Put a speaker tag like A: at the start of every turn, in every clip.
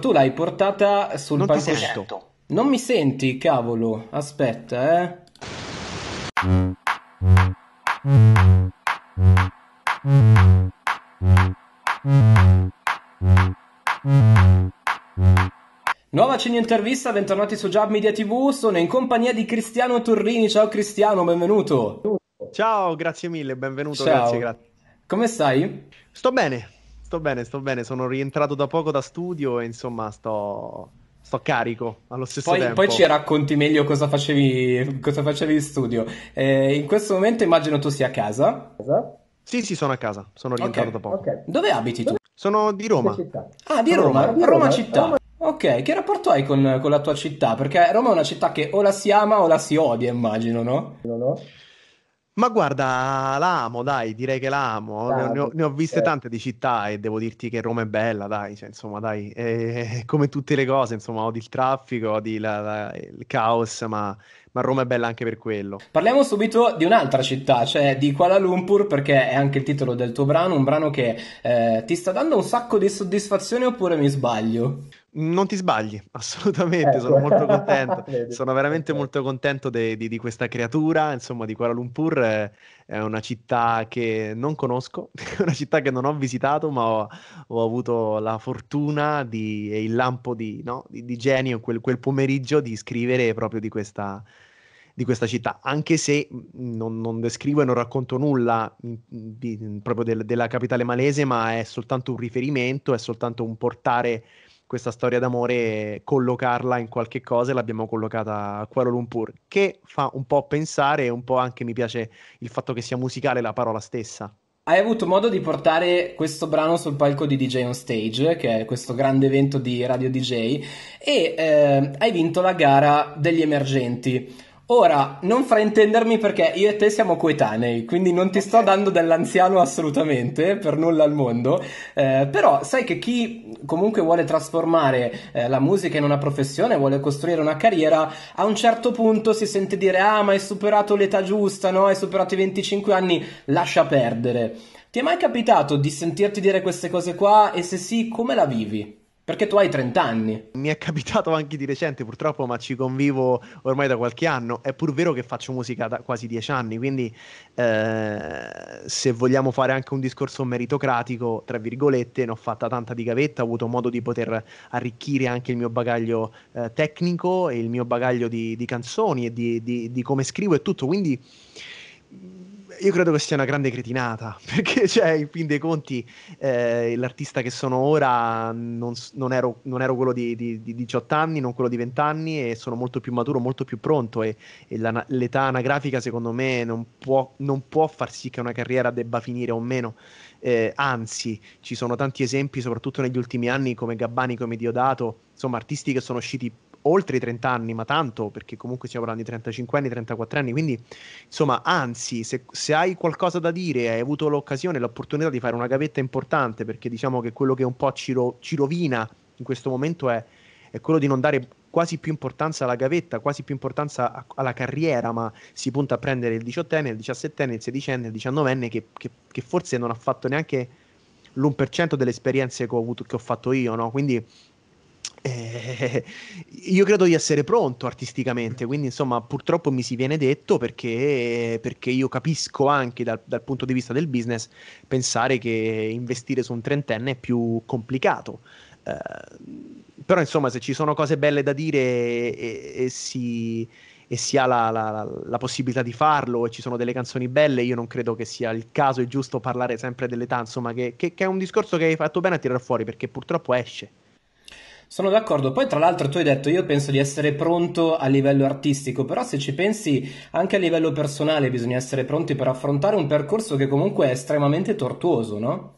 A: Tu l'hai portata sul non palcoscenico. Non mi senti, cavolo. Aspetta, eh. Nuova Cigno Intervista, bentornati su Jab Media TV, sono in compagnia di Cristiano Turrini, ciao Cristiano, benvenuto. Ciao, grazie mille, benvenuto, ciao. grazie, grazie.
B: Come stai? Sto bene, Sto bene, sto bene, sono rientrato da poco da studio e insomma
A: sto, sto carico allo stesso poi, tempo. Poi ci racconti meglio cosa facevi, cosa facevi in studio. Eh, in questo momento immagino tu sia a casa. Sì, sì, sono a casa, sono rientrato okay. da poco. Okay. Dove abiti tu? Sono di Roma. Ah, di Roma, Roma, Roma, Roma città. Roma... Ok, che rapporto hai con, con, la tua città? Perché Roma è una città che o la si ama o la si odia, immagino, no? No, no. Ma guarda, la amo, dai, direi che la
B: amo. Dai, ah, ne, ho, ne ho viste certo. tante di città e devo dirti che Roma è bella, dai, cioè, insomma, dai, è eh, come tutte le cose, insomma, odi il traffico, odi la, la, il caos, ma, ma, Roma è
A: bella anche per quello. Parliamo subito di un'altra città, cioè di Kuala Lumpur, perché è anche il titolo del tuo brano, un brano che eh, ti sta dando un sacco di soddisfazione oppure mi sbaglio? Non ti sbagli, assolutamente, ecco. sono molto contento, sono
B: veramente molto contento de, de, di questa creatura, insomma di Kuala Lumpur, eh, è una città che non conosco, è una città che non ho visitato, ma ho, ho avuto la fortuna di, e il lampo di, no, di, di genio quel, quel, pomeriggio di scrivere proprio di questa, di questa città, anche se non, non, descrivo e non racconto nulla proprio del, della capitale malese, ma è soltanto un riferimento, è soltanto un portare questa storia d'amore collocarla in qualche cosa e l'abbiamo collocata a Kuala Lumpur, che fa un po' pensare e un po' anche mi piace il fatto che sia musicale la parola stessa.
A: Hai avuto modo di portare questo brano sul palco di DJ on Stage, che è questo grande evento di Radio DJ, e eh, hai vinto la gara degli emergenti. Ora, non fraintendermi perché io e te siamo coetanei, quindi non ti sto dando dell'anziano assolutamente, per nulla al mondo, eh, però sai che chi comunque vuole trasformare eh, la musica in una professione, vuole costruire una carriera, a un certo punto si sente dire ah ma hai superato l'età giusta, no? hai superato i 25 anni, lascia perdere. Ti è mai capitato di sentirti dire queste cose qua e se sì, come la vivi? Perché tu hai 30 anni. Mi è capitato anche di recente, purtroppo, ma ci convivo ormai da qualche anno. È
B: pur vero che faccio musica da quasi 10 anni, quindi eh, se vogliamo fare anche un discorso meritocratico, tra virgolette, ne ho fatta tanta di gavetta, ho avuto modo di poter arricchire anche il mio bagaglio eh, tecnico e il mio bagaglio di, di canzoni e di, di, di come scrivo e tutto. Quindi io credo che sia una grande cretinata, perché cioè, in fin dei conti eh, l'artista che sono ora non, non, ero, non ero, quello di, di, di, 18 anni, non quello di 20 anni e sono molto più maturo, molto più pronto e, e la, l'età anagrafica secondo me non può, non può, far sì che una carriera debba finire o meno. Eh, anzi, ci sono tanti esempi, soprattutto negli ultimi anni, come Gabbani, come Diodato, insomma artisti che sono usciti oltre i 30 anni, ma tanto, perché comunque stiamo parlando di 35 anni, 34 anni, quindi insomma, anzi, se, se hai qualcosa da dire, hai avuto l'occasione, l'opportunità di fare una gavetta importante, perché diciamo che quello che un po' ci, ro- ci rovina in questo momento è, è quello di non dare quasi più importanza alla gavetta, quasi più importanza alla carriera, ma si punta a prendere il 18enne, il 17enne, il 16enne, il diciannovenne che, che, che, forse non ha fatto neanche l'1% delle esperienze che ho, avuto, che ho fatto io, no? Quindi eh, io credo di essere pronto artisticamente, quindi insomma purtroppo mi si viene detto perché, perché io capisco anche dal, dal, punto di vista del business pensare che investire su un trentenne è più complicato. Eh, però insomma se ci sono cose belle da dire e, e, si e si ha la, la, la, possibilità di farlo e ci sono delle canzoni belle, io non credo che sia il caso e giusto parlare
A: sempre dell'età, insomma, che, che, che, è un discorso che hai fatto bene a tirar fuori perché purtroppo esce. Sono d'accordo, poi tra l'altro tu hai detto io penso di essere pronto a livello artistico, però se ci pensi anche a livello personale bisogna essere pronti per affrontare un percorso che comunque è estremamente tortuoso, no?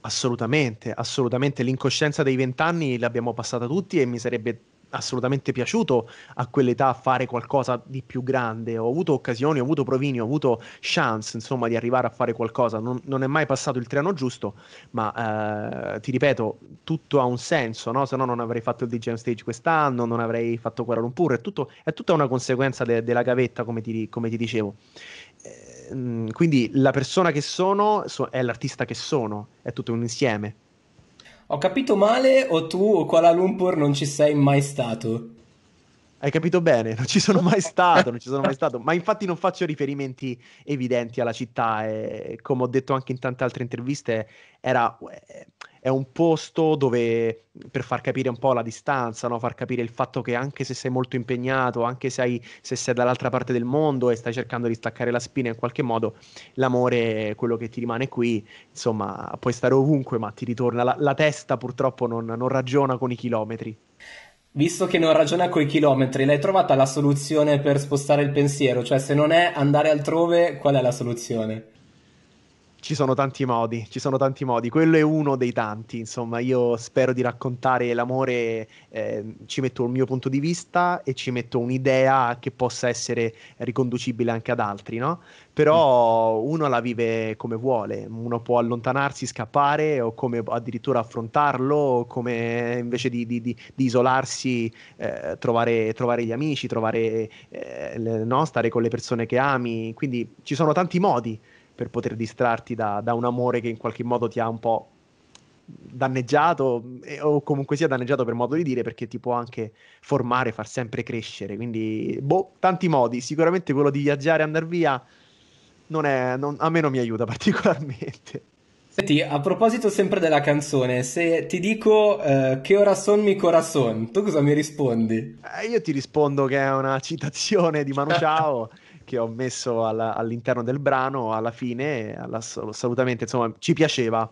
B: Assolutamente, assolutamente. L'incoscienza dei vent'anni l'abbiamo passata tutti e mi sarebbe assolutamente piaciuto a quell'età fare qualcosa di più grande, ho avuto occasioni, ho avuto provini, ho avuto chance insomma di arrivare a fare qualcosa, non, non è mai passato il treno giusto, ma eh, ti ripeto, tutto ha un senso, no? se no non avrei fatto il DJ on Stage quest'anno, non avrei fatto Kuala Lumpur, è, tutto, è tutta una conseguenza de- della gavetta come ti, come ti dicevo. Eh, mm, quindi la persona che sono so- è l'artista che sono, è tutto un insieme.
A: Ho capito male o tu o Kuala Lumpur non ci sei mai stato? Hai capito bene, non ci sono mai stato,
B: non ci sono mai stato, ma infatti non faccio riferimenti evidenti alla città e eh, come ho detto anche in tante altre interviste, era, eh, è un posto dove per far capire un po' la distanza, no? far capire il fatto che anche se sei molto impegnato, anche se, hai, se sei dall'altra parte del mondo e stai cercando di staccare la spina in qualche modo, l'amore è quello che ti rimane qui, insomma puoi stare ovunque ma ti ritorna, la, la testa purtroppo non, non ragiona
A: con i chilometri. Visto che non ragiona coi chilometri, l'hai trovata la soluzione per spostare il pensiero? Cioè, se non è andare altrove, qual è la soluzione?
B: Ci sono tanti modi, ci sono tanti modi, quello è uno dei tanti, insomma io spero di raccontare l'amore, eh, ci metto il mio punto di vista e ci metto un'idea che possa essere riconducibile anche ad altri, no? Però mm. uno la vive come vuole, uno può allontanarsi, scappare o come addirittura affrontarlo, o come invece di, di, di, di isolarsi eh, trovare, trovare, gli amici, trovare, eh, le, no? stare con le persone che ami, quindi ci sono tanti modi per poter distrarti da, da un amore che in qualche modo ti ha un po' danneggiato eh, o comunque sia danneggiato per modo di dire perché ti può anche formare, far sempre crescere. Quindi, boh, tanti modi. Sicuramente quello di viaggiare e andare via non è, non, a me non mi aiuta particolarmente.
A: Senti, a proposito sempre della canzone, se ti dico eh, che ora son mi corazon, tu cosa mi rispondi? Eh, io ti rispondo
B: che è una citazione di Manu Ciao che ho messo alla, all'interno del brano, alla fine, assolutamente, insomma, ci piaceva.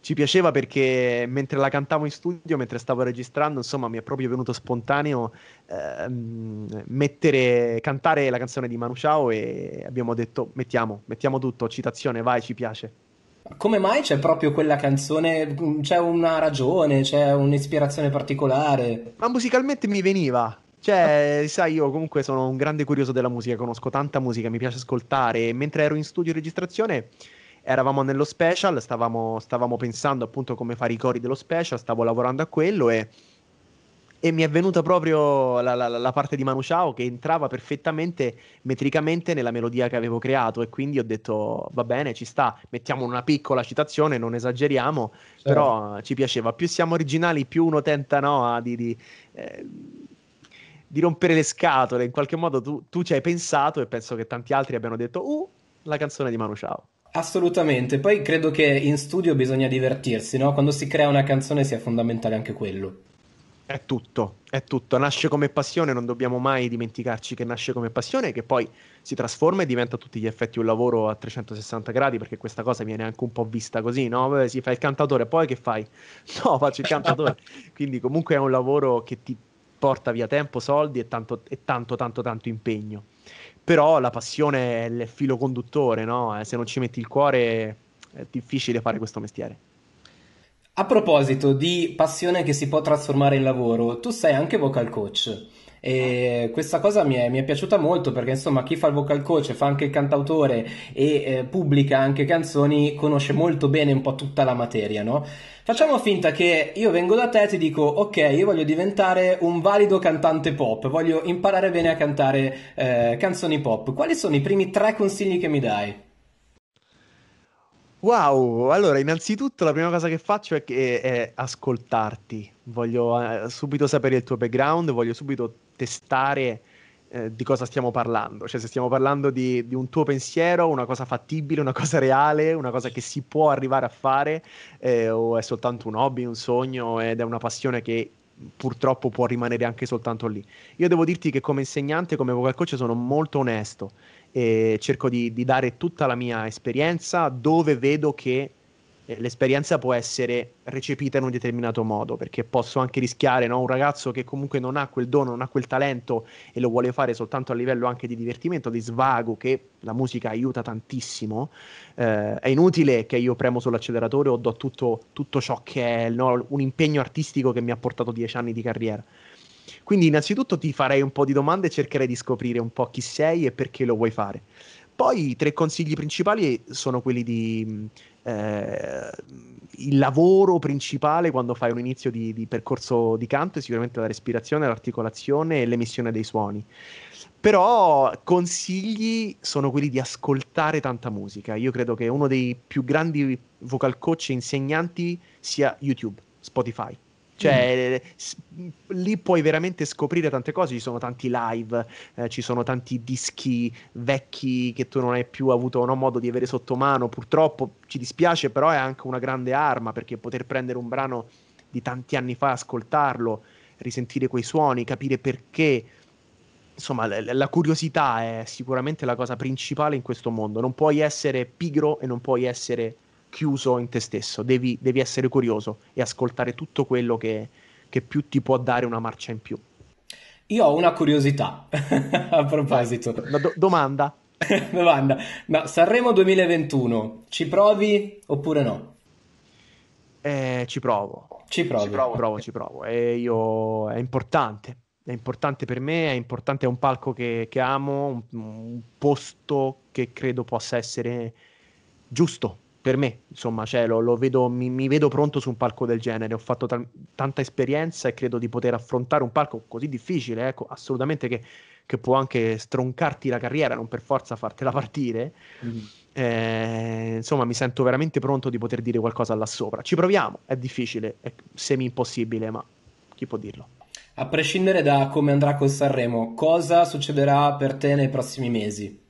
B: Ci piaceva perché mentre la cantavo in studio, mentre stavo registrando, insomma, mi è proprio venuto spontaneo eh, mettere, cantare la canzone di Manu Ciao e abbiamo detto mettiamo, mettiamo tutto, citazione, vai, ci piace.
A: Come mai c'è proprio quella canzone? C'è una ragione, c'è un'ispirazione particolare? Ma musicalmente mi veniva,
B: cioè, sai, io comunque sono un grande curioso della musica, conosco tanta musica, mi piace ascoltare. mentre ero in studio di registrazione, eravamo nello special, stavamo, stavamo, pensando appunto come fare i cori dello special, stavo lavorando a quello e, e mi è venuta proprio la, la, la, parte di Manu Ciao che entrava perfettamente, metricamente nella melodia che avevo creato e quindi ho detto va bene, ci sta, mettiamo una piccola citazione, non esageriamo, certo. però ci piaceva, più siamo originali più uno tenta no, di... di eh, di rompere le scatole. In qualche modo tu, tu, ci hai pensato e penso che tanti altri abbiano detto, uh, la canzone di Manu Ciao.
A: Assolutamente, poi credo che in studio bisogna divertirsi, no? Quando si crea una canzone sia fondamentale anche quello. È tutto, è tutto, nasce come passione, non dobbiamo mai dimenticarci che nasce come
B: passione, e che poi si trasforma e diventa a tutti gli effetti un lavoro a 360 gradi, perché questa cosa viene anche un po' vista così, no? Si fa il cantatore, poi che fai? No, faccio il cantatore. Quindi comunque è un lavoro che ti porta via tempo, soldi e tanto, e tanto, tanto, tanto impegno. Però la passione è il filo conduttore, no? Eh, se non ci metti il cuore
A: è difficile fare questo mestiere. A proposito di passione che si può trasformare in lavoro, tu sei anche vocal coach. E questa cosa mi è, mi è, piaciuta molto perché insomma chi fa il vocal coach, fa anche il cantautore e eh, pubblica anche canzoni conosce molto bene un po' tutta la materia, no? Facciamo finta che io vengo da te e ti dico ok, io voglio diventare un valido cantante pop, voglio imparare bene a cantare eh, canzoni pop. Quali sono i primi tre consigli che mi dai?
B: Wow, allora innanzitutto la prima cosa che faccio è, che, è ascoltarti, voglio eh, subito sapere il tuo background, voglio subito testare eh, di cosa stiamo parlando, cioè se stiamo parlando di, di, un tuo pensiero, una cosa fattibile, una cosa reale, una cosa che si può arrivare a fare eh, o è soltanto un hobby, un sogno ed è una passione che purtroppo può rimanere anche soltanto lì. Io devo dirti che come insegnante, come vocal coach sono molto onesto e cerco di, di dare tutta la mia esperienza dove vedo che eh, l'esperienza può essere recepita in un determinato modo, perché posso anche rischiare no? un ragazzo che comunque non ha quel dono, non ha quel talento e lo vuole fare soltanto a livello anche di divertimento, di svago, che la musica aiuta tantissimo, eh, è inutile che io premo sull'acceleratore o do tutto, tutto ciò che è no? un impegno artistico che mi ha portato dieci anni di carriera. Quindi innanzitutto ti farei un po' di domande e cercherei di scoprire un po' chi sei e perché lo vuoi fare. Poi i tre consigli principali sono quelli di eh, il lavoro principale quando fai un inizio di, di percorso di canto è sicuramente la respirazione, l'articolazione e l'emissione dei suoni però consigli sono quelli di ascoltare tanta musica. Io credo che uno dei più grandi vocal coach e insegnanti sia YouTube, Spotify. Cioè, mm. Eh, lì puoi veramente scoprire tante cose. Ci sono tanti live, eh, ci sono tanti dischi vecchi che tu non hai più avuto no, modo di avere sotto mano. Purtroppo ci dispiace, però è anche una grande arma perché poter prendere un brano di tanti anni fa, ascoltarlo, risentire quei suoni, capire perché insomma, la curiosità è sicuramente la cosa principale in questo mondo. Non puoi essere pigro e non puoi essere chiuso in te stesso, devi, devi essere curioso e ascoltare tutto quello che, che
A: più ti può dare una marcia in più. Io ho una curiosità a proposito. Do- domanda. domanda. No, Sanremo 2021, ci provi oppure no? Eh, ci provo. Ci provo. Ci provo, provo ci provo. E
B: io... È importante. È importante per me, è importante, è un palco che, che amo, un, un posto che credo possa essere giusto per me, insomma, cioè, lo, lo vedo, mi, mi, vedo pronto su un palco del genere. Ho fatto t- tanta esperienza e credo di poter affrontare un palco così difficile, ecco, assolutamente che, che, può anche stroncarti la carriera, non per forza fartela partire. Mm. Eh, insomma, mi sento veramente pronto di poter dire qualcosa là sopra. Ci proviamo, è difficile, è semi impossibile, ma
A: chi può dirlo? A prescindere da come andrà con Sanremo, cosa succederà per te nei prossimi mesi?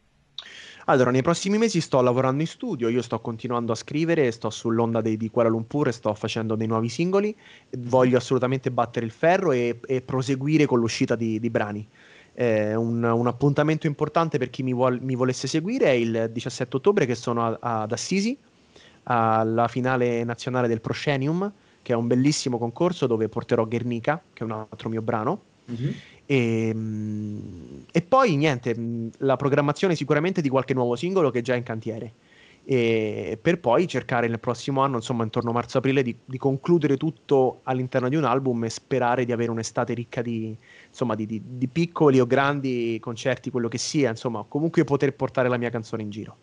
A: Allora, nei prossimi mesi sto lavorando in studio, io sto continuando a
B: scrivere, sto sull'onda dei, di Kuala Lumpur e sto facendo dei nuovi singoli, voglio assolutamente battere il ferro e, e proseguire con l'uscita di, di brani. Eh, un, un, appuntamento importante per chi mi, vuol, mi, volesse seguire è il 17 ottobre che sono a, a, ad Assisi alla finale nazionale del Proscenium, che è un bellissimo concorso dove porterò Guernica, che è un altro mio brano Mm-hmm. Ehm, e, e, poi niente, la programmazione sicuramente di qualche nuovo singolo che è già in cantiere. E per poi cercare nel prossimo anno, insomma, intorno a marzo-aprile, di, di concludere tutto all'interno di un album e sperare di avere un'estate ricca di, insomma, di, di, di piccoli o grandi concerti, quello che sia, insomma, comunque poter portare la mia canzone in giro.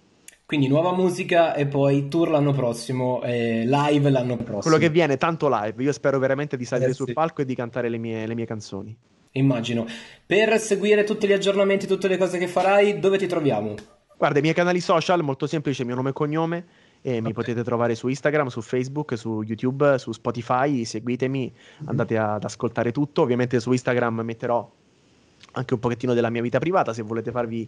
A: Quindi nuova musica e poi tour l'anno prossimo, eh, live l'anno prossimo. Quello che viene, tanto live. Io spero veramente di salire eh, sul sì. palco e di cantare le mie, le mie canzoni. Immagino. Per seguire tutti gli aggiornamenti, tutte le cose che farai, dove ti troviamo? Guarda, i miei canali social, molto semplice, mio nome e cognome. E okay. mi potete
B: trovare su Instagram, su Facebook, su YouTube, su Spotify. Seguitemi, andate ad ascoltare tutto. Ovviamente su Instagram metterò anche un pochettino della mia vita privata se volete farvi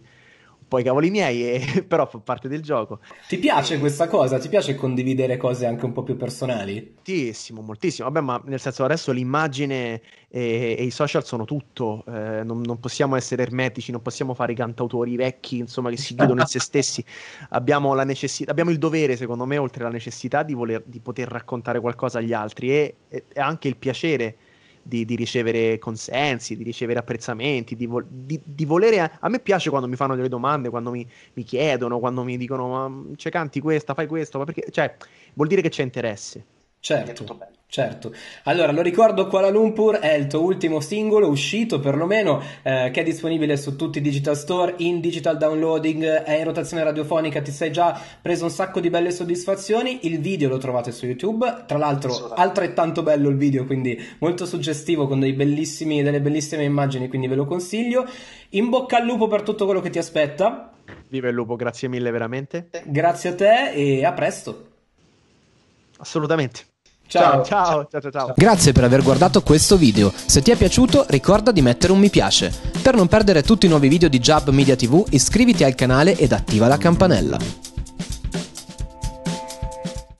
B: poi cavoli miei, e, però fa parte del gioco. Ti piace e... questa cosa? Ti piace condividere cose anche un po' più personali? Moltissimo, moltissimo. Vabbè, ma nel senso adesso l'immagine e, e i social sono tutto, eh, non, non, possiamo essere ermetici, non possiamo fare i cantautori vecchi, insomma, che si chiudono in se stessi. Abbiamo, la necessi- abbiamo il dovere, secondo me, oltre alla necessità di, voler, di poter raccontare qualcosa agli altri e, e anche il piacere di, di ricevere consensi, di ricevere apprezzamenti, di, vo- di, di volere... A-, a... me piace quando mi fanno delle domande, quando mi, mi chiedono, quando mi dicono ma c'è canti questa, fai questo, ma perché... Cioè,
A: vuol dire che c'è interesse. Certo. È tutto bello. Certo, allora lo ricordo Kuala Lumpur è il tuo ultimo singolo uscito perlomeno eh, che è disponibile su tutti i digital store, in digital downloading, è in rotazione radiofonica, ti sei già preso un sacco di belle soddisfazioni, il video lo trovate su YouTube, tra l'altro altrettanto bello il video quindi molto suggestivo con delle bellissime immagini quindi ve lo consiglio, in bocca al lupo per tutto quello che ti aspetta. Viva il lupo, grazie mille veramente. Grazie a te e a presto.
B: Assolutamente. Ciao. Ciao, ciao, ciao,
A: Grazie per aver guardato questo video. Se ti è piaciuto, ricorda di mettere un mi piace. Per non perdere tutti i nuovi video di Jab Media TV, iscriviti al canale ed attiva la campanella.